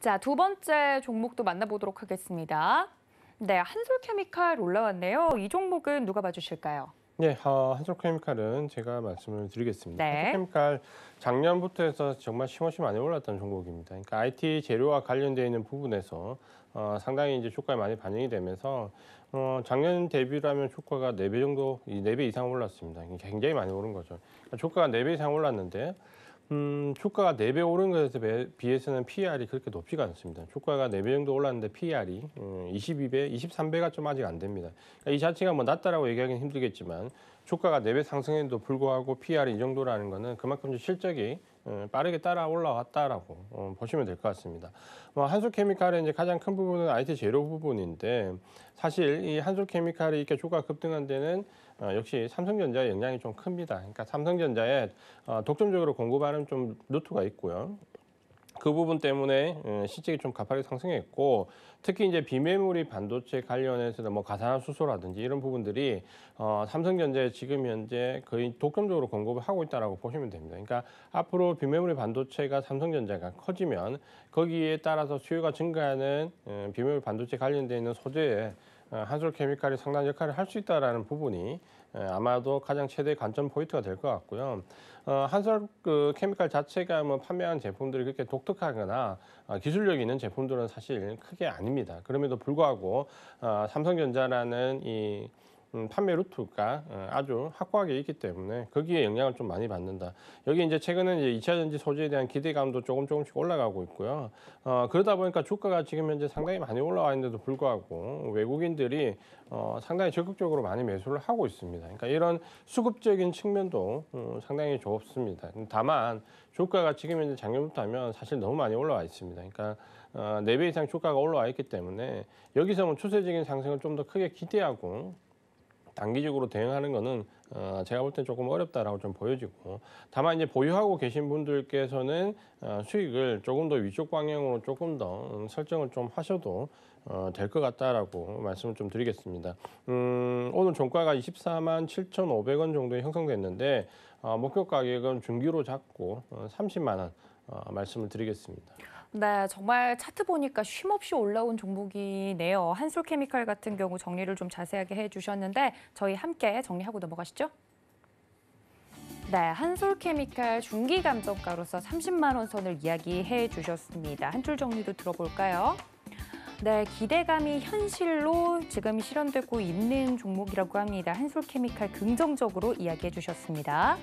자, 두 번째 종목도 만나보도록 하겠습니다. 네, 한솔케미칼 올라왔네요. 이 종목은 누가 봐주실까요? 네, 어, 한솔케미칼은 제가 말씀을 드리겠습니다. 네. 한솔케미칼 작년부터 해서 정말 심없이 많이 올랐던 종목입니다. 그러니까 IT 재료와 관련되어 있는 부분에서 어, 상당히 이제 주가 많이 반영이 되면서 어, 작년 대비라면 주가가 네 배 정도, 네배 이상 올랐습니다. 그러니까 굉장히 많이 오른 거죠. 그러니까 주가가 네 배 이상 올랐는데 음, 효과가 4배 오른 것에 비해서는 PER이 그렇게 높지가 않습니다. 효과가 4배 정도 올랐는데 PER이 음, 22배, 23배가 좀 아직 안 됩니다. 그러니까 이 자체가 뭐 낮다라고 얘기하기는 힘들겠지만 효과가 4배 상승에도 불구하고 PER이 이 정도라는 것은 그만큼 실적이 어, 빠르게 따라 올라왔다라고 어, 보시면 될 것 같습니다. 뭐 한솔케미칼의 이제 가장 큰 부분은 IT 재료 부분인데 사실 이 한솔케미칼이 이렇게 주가 급등한 데는 어, 역시 삼성전자의 영향이 좀 큽니다. 그러니까 삼성전자에 독점적으로 공급하는 좀 루트가 있고요. 그 부분 때문에 예, 실적이 좀 가파르게 상승했고 특히 이제 비메모리 반도체 관련해서 뭐 가산화수소라든지 이런 부분들이 어, 삼성전자 지금 현재 거의 독점적으로 공급을 하고 있다라고 보시면 됩니다. 그러니까 앞으로 비메모리 반도체가 삼성전자가 커지면 거기에 따라서 수요가 증가하는 예, 비메모리 반도체 관련돼 있는 소재에 어, 한솔케미칼이 상당한 역할을 할 수 있다라는 부분이 어, 아마도 가장 최대 관점 포인트가 될 것 같고요. 어, 한솔 그 케미칼 자체가 뭐 판매한 제품들이 그렇게 독특하거나 기술력 있는 제품들은 사실 크게 아닙니다. 그럼에도 불구하고 삼성전자라는 이 음, 판매 루트가 어, 아주 확고하게 있기 때문에 거기에 영향을 좀 많이 받는다. 여기 이제 최근에 이제 2차 전지 소재에 대한 기대감도 조금 조금씩 올라가고 있고요. 어, 그러다 보니까 주가가 지금 현재 상당히 많이 올라와 있는데도 불구하고 외국인들이 어, 상당히 적극적으로 많이 매수를 하고 있습니다. 그러니까 이런 수급적인 측면도 음, 상당히 좋습니다. 다만 주가가 지금 현재 작년부터 하면 사실 너무 많이 올라와 있습니다. 그러니까 어, 4배 이상 주가가 올라와 있기 때문에 여기서 뭐 추세적인 상승을 좀 더 크게 기대하고 단기적으로 대응하는 거는 어, 제가 볼 땐 조금 어렵다라고 좀 보여지고 다만 이제 보유하고 계신 분들께서는 어, 수익을 조금 더 위쪽 방향으로 조금 더 음, 설정을 좀 하셔도 어, 될것 같다라고 말씀을 좀 드리겠습니다. 음, 오늘 종가가 24만 7,500원 정도에 형성됐는데 어, 목표 가격은 중기로 잡고 어, 30만 원 어, 말씀을 드리겠습니다. 네, 정말 차트 보니까 쉼없이 올라온 종목이네요. 한솔케미칼 같은 경우 정리를 좀 자세하게 해주셨는데 저희 함께 정리하고 넘어가시죠. 네, 한솔케미칼 중기 감정가로서 30만 원 선을 이야기해 주셨습니다. 한 줄 정리도 들어볼까요? 네, 기대감이 현실로 지금 실현되고 있는 종목이라고 합니다. 한솔케미칼 긍정적으로 이야기해 주셨습니다.